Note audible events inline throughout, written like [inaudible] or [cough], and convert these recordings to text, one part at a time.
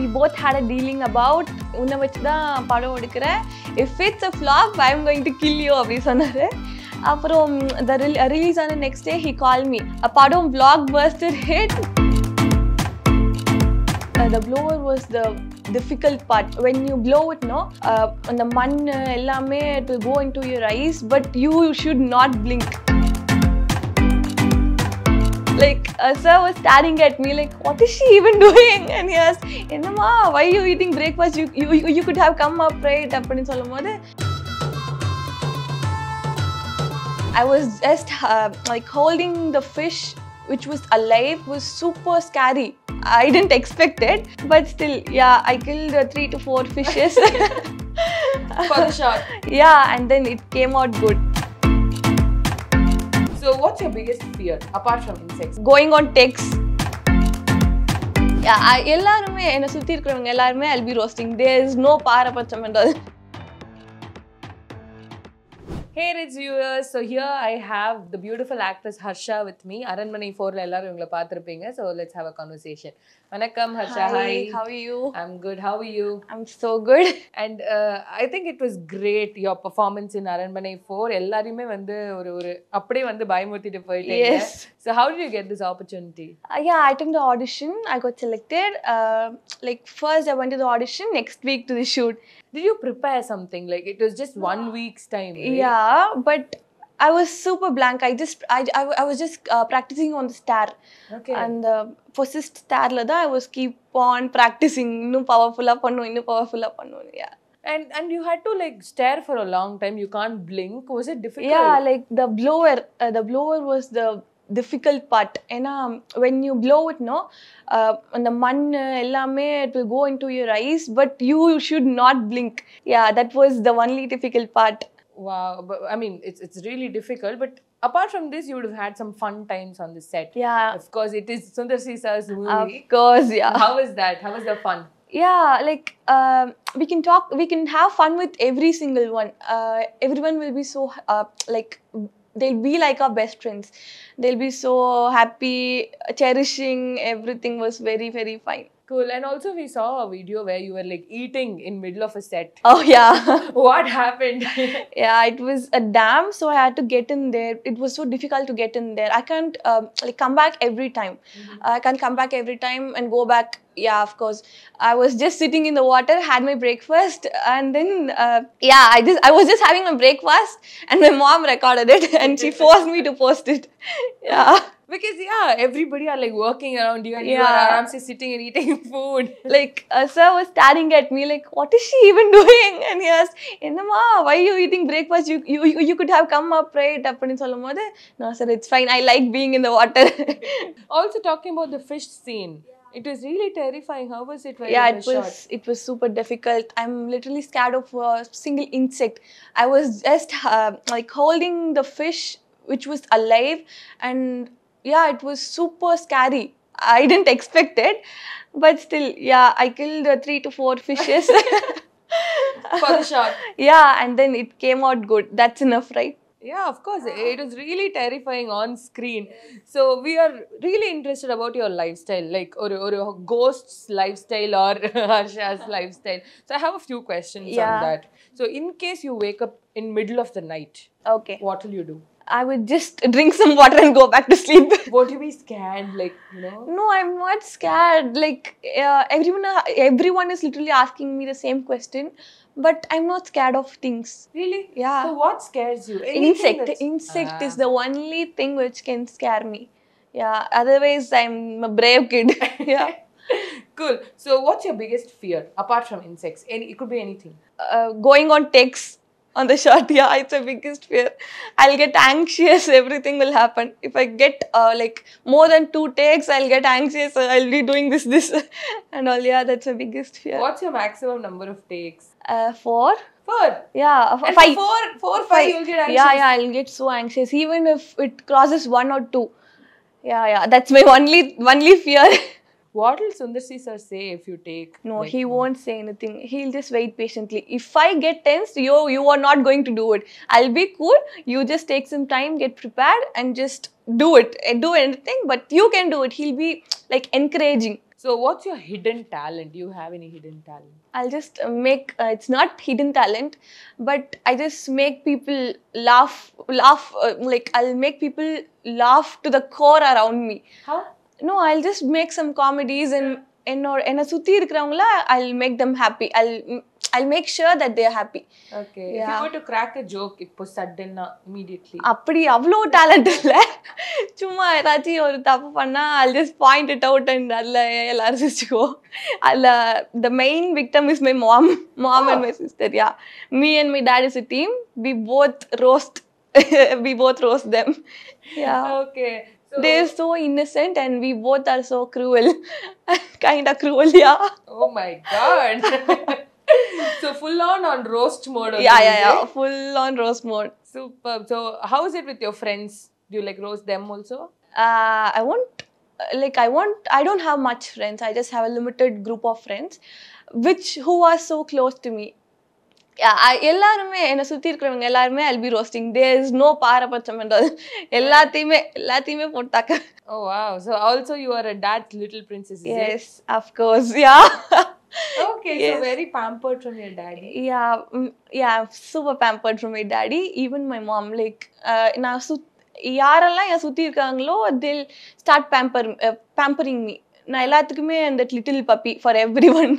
We both had a dealing about உன்னை வச்சு தான் படம் எடுக்கிறேன் if it's a flop I am going to kill you அப்படின்னு சொன்னார் அப்புறம் த ரிலீஸ் ஆன next day he call me படம் blockbuster hit the blower was the difficult part when you blow இட்னோ அந்த மண் எல்லாமே to go into your eyes but you should not blink Like, uh, sir was staring at me like, what is she even [laughs] doing? And he asked, ma, why are you eating breakfast? You, you, you could have come up, right? I was just uh, like holding the fish which was alive was super scary. I didn't expect it, but still, yeah, I killed uh, three to four fishes. [laughs] For the shot. [laughs] Yeah, and then it came out good. what's your biggest fear apart from insects? Going on ticks. எல்லாருமே என்னை சுற்றி இருக்கிறவங்க எல்லாருமே I be roasting there is no பாரபட்சம்ன்றது hey Ritz viewers so here I have the beautiful actress Harsha with me Aranmanai ஃபோரில் எல்லாரும் இவங்களை பார்த்துருப்பீங்க so let's have a conversation வணக்கம் Harsha hi how you I'm good how you I'm so good and I think it was great your performance in Aranmanai four எல்லாரையுமே வந்து ஒரு ஒரு அப்படியே வந்து பயமுறுத்திட்டு போயிட்டீங்க so how do you get this opportunity yeah I then the audition I got selected like first I went to audition next week to the shoot did you prepare something like it was just one weeks time yeah yeah but i was super blank i just i, I, I was just uh, practicing on the star okay. and uh, first star la i was keep on practicing up no no powerful up no yeah and and you had to like stare for a long time you can't blink was it difficult yeah like the blower uh, the blower was the difficult part ஏன்னா when you blow இட்னோ அந்த மண் எல்லாமே it will go into your eyes but you should not blink yeah that was the only difficult part Wow, but I mean, it's it's really difficult. But apart from this, you would have had some fun times on the set. Yeah. Of course, it is Sundar Sisar's movie. Of course, yeah. How was that? How was the fun? Yeah, like um, we can talk, we can have fun with every single one. Uh, everyone will be so uh, like they'll be like our best friends. They'll be so happy, cherishing. Everything was very very fine. Cool. And also, we saw a video where you were like eating in middle of a set. [laughs] Oh yeah. [laughs] what happened? [laughs] yeah, it was a dam, so I had to get in there. It was so difficult to get in there. I can't um, like come back every time. Mm -hmm. I can't come back every time and go back yeah of course i was just sitting in the water had my breakfast and then uh, yeah i just i was just having my breakfast and my mom recorded it [laughs] and she [laughs] forced me to post it [laughs] yeah because yeah everybody are like working around you and yeah. you are just sitting and eating food like uh, sir was staring at me like what is she even doing and he asked "In the mom, why are you eating breakfast you you, you, could have come up right அப்படின்னு சொல்லும்போது no sir it's fine i like being in the water also talking about the fish scene it was really terrifying. How was it? yeah, it was. Shot? It was super difficult. I'm literally scared of a single insect. I was just uh, like holding the fish, which was alive, and yeah, it was super scary. I didn't expect it, but still, yeah, I killed uh, three to four fishes. [laughs] For the shot. [laughs] Yeah, and then it came out good. That's enough, right? yeah of course it was really terrifying on screen so we are really interested about your lifestyle like or, or your ghost's lifestyle or [laughs] harsha's lifestyle so i have a few questions yeah. on that so in case you wake up in middle of the night okay what will you do I would just drink some water and go back to sleep. [laughs] Won't you be scared, like you know? No, I'm not scared. Like uh, everyone, uh, everyone is literally asking me the same question, but I'm not scared of things. Really? Yeah. So what scares you? Anything insect. Insect is ah. the only thing which can scare me. Yeah. Otherwise, I'm a brave kid. [laughs] yeah. cool. So, what's your biggest fear apart from insects? Any, it could be anything. Uh, going on texts on the shot. [laughs] Yeah, it's my biggest fear. I'll get anxious. Everything will happen. If I get uh, like more than two takes, I'll get anxious. Uh, I'll be doing this, this, [laughs] and all. Yeah, that's my biggest fear. What's your maximum number of takes? Uh, four. Four. Yeah, and five. Four, four, five, five. You'll get anxious. Yeah, yeah. I'll get so anxious even if it crosses one or two. Yeah, yeah. That's my only, only fear. [laughs] what will Sundar sir say if you take? No, like, he won't say anything. He'll just wait patiently. If I get tensed, yo, you are not going to do it. I'll be cool. You just take some time, get prepared, and just do it. Do anything, but you can do it. He'll be like encouraging. So, what's your hidden talent? Do you have any hidden talent? I'll just make uh, it's not hidden talent, but I just make people laugh, laugh. Uh, like I'll make people laugh to the core around me. How? No I just make some comedies and என்னோட என்னை சுற்றி இருக்கிறவங்கள I make them happy I I make sure that they're happy okay to crack a joke இப்போ சடனா immediately அப்படி அவ்வளோ talent இல்லை சும்மா ஏதாச்சும் ஒரு தப்பு பண்ணால் I just point it out and அதில் எல்லாரும் சிரிச்சுக்குவோம் அதில் the main victim is my mom mom and my sister yeah me and my dad is team we both roast we both roast [laughs] them. Yeah okay So, They're so innocent and we both are so cruel. [laughs] Kinda cruel, yeah. Oh my god. [laughs] so full on on roast mode. Yeah, yeah, yeah. Full on roast mode. Superb. So how is it with your friends? Do you like roast them also? Uh, I won't like I want I don't have much friends. I just have a limited group of friends which who are so close to me எல்லாருமே என்னை சுற்றி இருக்கிறவங்க எல்லாருமே I'll be roasting there is no பாரபட்சம் எல்லாத்தையுமே எல்லாத்தையுமே போட்டாக்க oh wow so also you are a dad little princess yes of course yeah okay yes. so very pampered from your daddy yeah mm, yeah super pampered from my daddy even my நான் சுத் யாரெல்லாம் என் சுற்றி இருக்காங்களோ தில் start pamper pampering me நான் எல்லாத்துக்குமே அந்த little puppy for everyone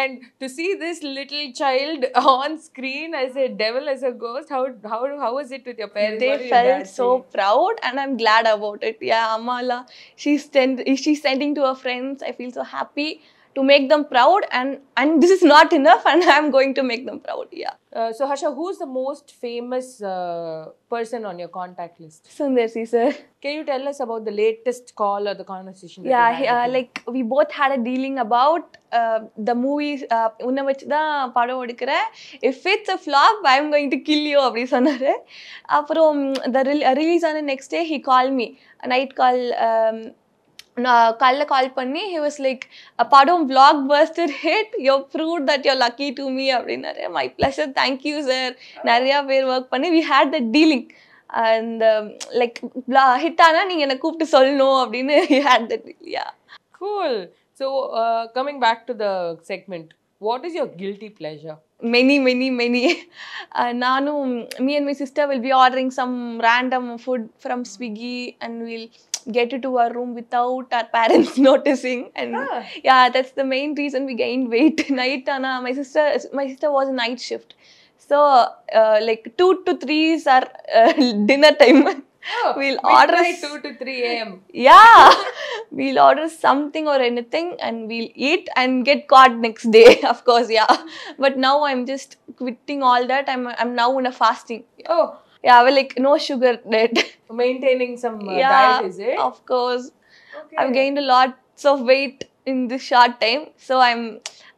and to see this little child on screen as a devil as a ghost how how how is it with your parents they felt so proud and I'm glad about it yeah அம்மாலா she sent she sending to our friends I feel so happy to make them proud and and this is not enough and i'm going to make them proud yeah uh, so harsha who's the most famous uh, person on your contact list sundar C sir can you tell us about the latest call or the conversation yeah uh, like we both had a dealing about uh, the movie உன்னை வச்சு தான் படம் எடுக்கிறேன் if it's a flop I am going to kill you அப்படி சொன்னார் அப்புறம் the release ஆன next day he call me night call நான் காலைல கால் பண்ணி ஹி வாஸ் லைக் படம் blockbuster hit you prove that you're lucky to me அப்படின்னாரு my pleasure thank you sir நிறையா பேர் ஒர்க் பண்ணி we had the dealing and like hit ஆனால் நீங்கள் என்னை கூப்பிட்டு சொல்லணும் அப்படின்னு வி ஹேட் தட் இல்லையா cool so coming back to the segment what is your guilty pleasure many many many நானும் me and my sister will be ordering some random food from Swiggy and will get into our room without our parents [laughs] noticing and ah. yeah that's the main reason we gained weight [laughs] night Anna, my sister my sister was a night shift so uh, like 2 to 3s are uh, [laughs] dinner time Oh, we'll order 2 to 3 a.m. Yeah, we'll order something or anything and we'll eat and get caught next day, of course. Yeah, but now I'm just quitting all that. I'm I'm now in a fasting. Oh, yeah well like no sugar diet maintaining some uh, yeah, diet is it of course okay. i've gained a lot of weight in this short time so i'm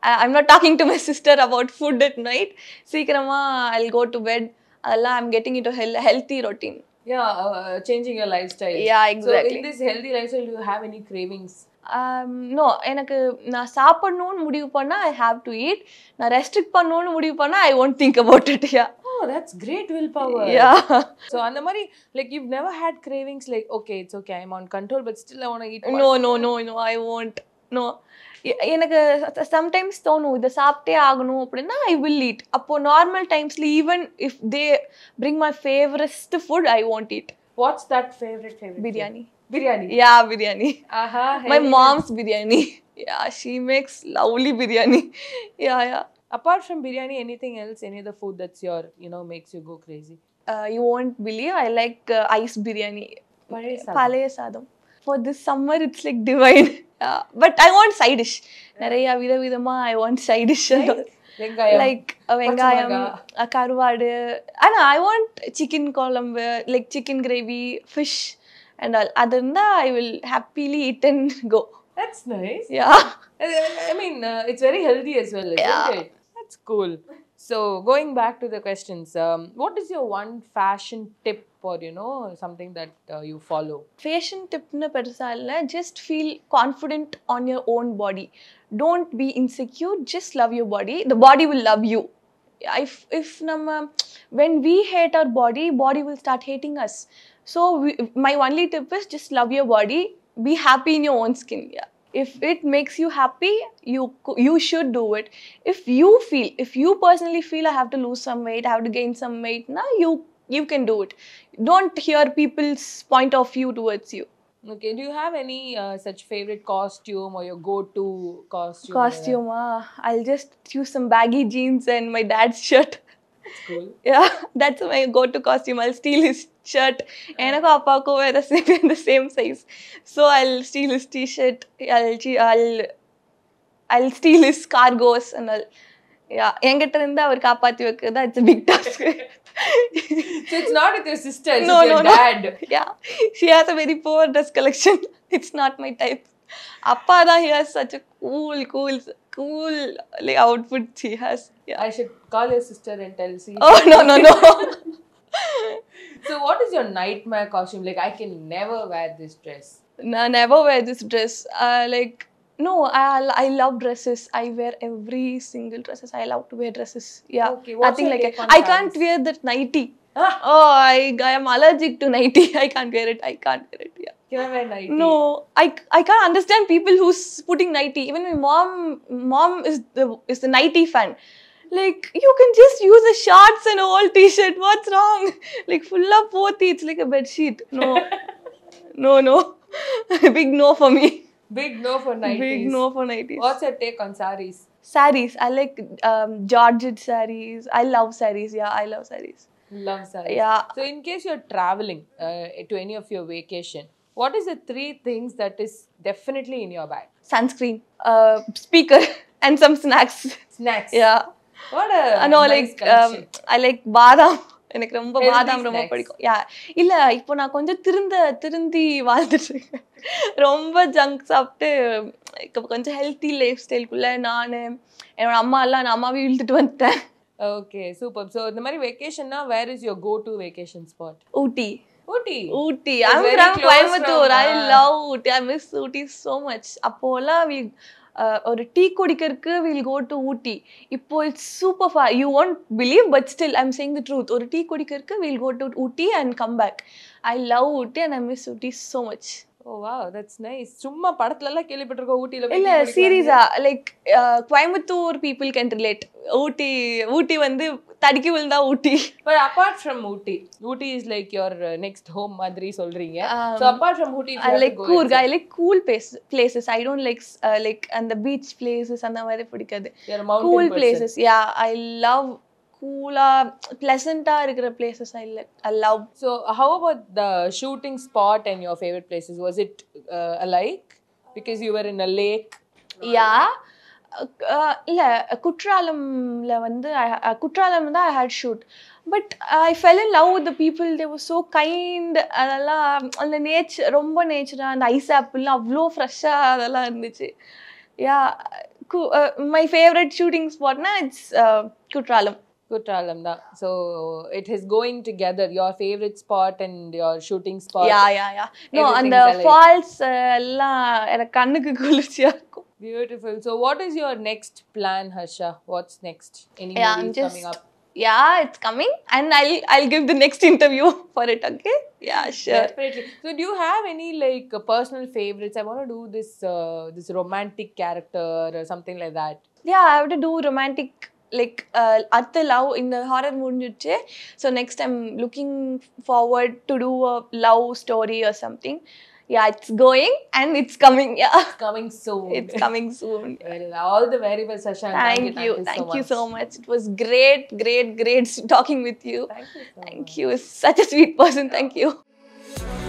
I'm not talking to my sister about food at night. சீக்கிரமா I'll go to bed. அதெல்லாம் I'm getting into a healthy routine. Yeah, uh, changing your lifestyle. Yeah, exactly. So in this healthy lifestyle, do you have any cravings? um, no எனக்கு நான் சாப்பிடணும்னு முடிவு பண்ணால் I have to eat நான் restrict பண்ணணும்னு முடிவு பண்ணால் I won't think about it yeah that's great will power yeah so அந்த மாதிரி like you never had cravings like okay it's okay I am on control but still உனக்கு no no no no I want no எனக்கு sometimes தோணும் இதை சாப்பிட்டே ஆகணும் அப்படின்னா I will eat அப்போது நார்மல் டைம்ஸில் even if they bring my favourite food I want eat what's that favourite biryani biryani yeah biryani my mom's biryani yeah she makes lovely biryani yeah yeah apart from biryani, anything else, any other food that's your, you know, makes you go crazy? Uh, you won't believe I like uh, ice biryani. Palaya sadam. For this summer, it's like divine. Uh, but I want side dish. Naraya vida vidama, I want side dish. Right? வெங்காயம் like வெங்காயம் கருவாடு ஆனால் I want chicken kuzhambu like chicken gravy fish and all other இருந்தால் i will happily eat and go That's nice. Yeah. I mean, uh, it's very healthy as well. Isn't yeah. It? cool. So going back to the questions, um, what is your one fashion tip or you know something that uh, you follow? Fashion tip பெருசா just feel confident on your own body. Don't be insecure. Just love your body. The body will love you. If if nam when we hate our body, body will start hating us. So we, my only tip is just love your body. Be happy in your own skin. Yeah if it makes you happy you you should do it if you feel if you personally feel i have to lose some weight i have to gain some weight now you you can do it don't hear people's point of view towards you Okay, do you have any uh, such favorite costume or your go-to costume? Costume, uh, I'll just choose some baggy jeans and my dad's shirt. cool. yeah that's my go-to costume i'll steal his shirt and எனக்கும் அப்பாவுக்கும் வேற same இந்த same size so I'll steal his i'll shirt I'll I'll I'll steal his cargos and என்கிட்ட இருந்து அவர் காப்பாத்தி வைக்கிறது it's big task so it's not with your sister it's no, with your no, dad no. yeah she has a very poor dress collection it's not my type அப்பா தான் he has such a cool cool cool like output. she has. Yeah. I should call your sister and tell. See. Oh no no no. [laughs] so what is your nightmare costume? Like I can never wear this dress. No, never wear this dress. Uh, like no, I I love dresses. I wear every single dresses. I love to wear dresses. Yeah. Okay. What's Nothing like it. I can't wear that nighty. Ah. Oh, I I am allergic to nighty. [laughs] I can't wear it. I can't wear it. Yeah. No, I, I can't understand people who's putting nighty. Even my mom, mom is the is the nighty fan. Like you can just use a shorts and old t-shirt. What's wrong? [laughs] Like full of poti. It's like a bed sheet. No, [laughs] no, no. [laughs] Big no for me. Big no for nighties. Big no for nighties. What's your take on saris? Saris. I like um, Georgette saris. I love saris. Yeah, I love saris. Love saris. Yeah. So in case you're traveling uh, to any of your vacation, what is the three things that is definitely in your bag sunscreen speaker and some snacks snacks yeah no like I like பாதாம் எனக்கு ரொம்ப பாதாம் ரொம்ப பிடிக்கும் யா இல்ல இப்போ நான் கொஞ்சம் திருந்த திருந்தி வாழ்ந்துட்டு இருக்கேன் [laughs] ரொம்ப ஜங்க் சாப்பிட்டு கொஞ்சம் ஹெல்த்தி லைஃப் ஸ்டைல்குள்ள நான் என்னோட அம்மா எல்லாம் நான் அம்மாவே இழுத்துட்டு வந்துட்டேன் ஓகே சூப்பர் ஸோ இந்த மாதிரி வெக்கேஷன்னா where is your go to vacation spot Ooty Ooty Ooty I'm from Coimbatore I love Ooty I miss Ooty so much அப்போலாம் வி ஒரு டீ குடிக்கிறதுக்கு வில் கோ டு ஊட்டி இப்போ it's super for you won't believe but still I am saying the truth ஒரு டீ குடிக்கிறதுக்கு will go to Ooty and come back I love Ooty and I miss Ooty so much oh வா that's nice சும்மா படத்துல எல்லாம் கேள்விப்பட்டிருக்கோம் ஊட்டில இல்ல சீரியஸா like Coimbatore people can relate Ooty Ooty வந்து தடுக்கி விழுந்தா Ooty but apart from Ooty Ooty is like your next home மாதிரி சொல்றீங்க so apart from Ooty like கூர்கா I like cool place places I don't like like அந்த பீச் பிளேசஸ் அந்த மாதிரி பிடிக்காது cool places yeah I love கூலாக ப்ளசண்ட்டாக இருக்கிற பிளேசஸ் இல்லை I love so how about the shooting spot and your favourite places was it like because you're in a lake yeah இல்லை குற்றாலமில் வந்து uh, குற்றாலம் தான் I had shoot but I fell in love the people they was so kind அதெல்லாம் அந்த nature ரொம்ப நேச்சராக அந்த ice ஆப்பிள்லாம் அவ்வளோ ஃப்ரெஷ்ஷாக அதெல்லாம் இருந்துச்சு யா மை ஃபேவரட் ஷூட்டிங் ஸ்பாட்னா இட்ஸ் குற்றாலம் குற்றாலம் தான் so it is going together your favourite spot and your shooting spot yeah yeah yeah no அந்த ஃபால்ஸ் எல்லாம் எனக்கு கண்ணுக்கு குளிர்ச்சியா இருக்கும் beautiful so what is your next plan Harsha what's next any coming up yeah it's coming and i'll i'll give the next interview [laughs] for it okay yeah sure definitely so do you have any like personal favorites i want to do this uh, this romantic character or something like that yeah i have to do romantic like in love இந்த horror முடிஞ்சிடுச்சு so next I'm looking forward to do a love story or something yeah it's going and it's coming yeah it's coming soon it's coming soon well, all the very best Sasha thank, thank, you thank, you so, you so much it was great great great talking with you thank you so thank much. you such a sweet person thank you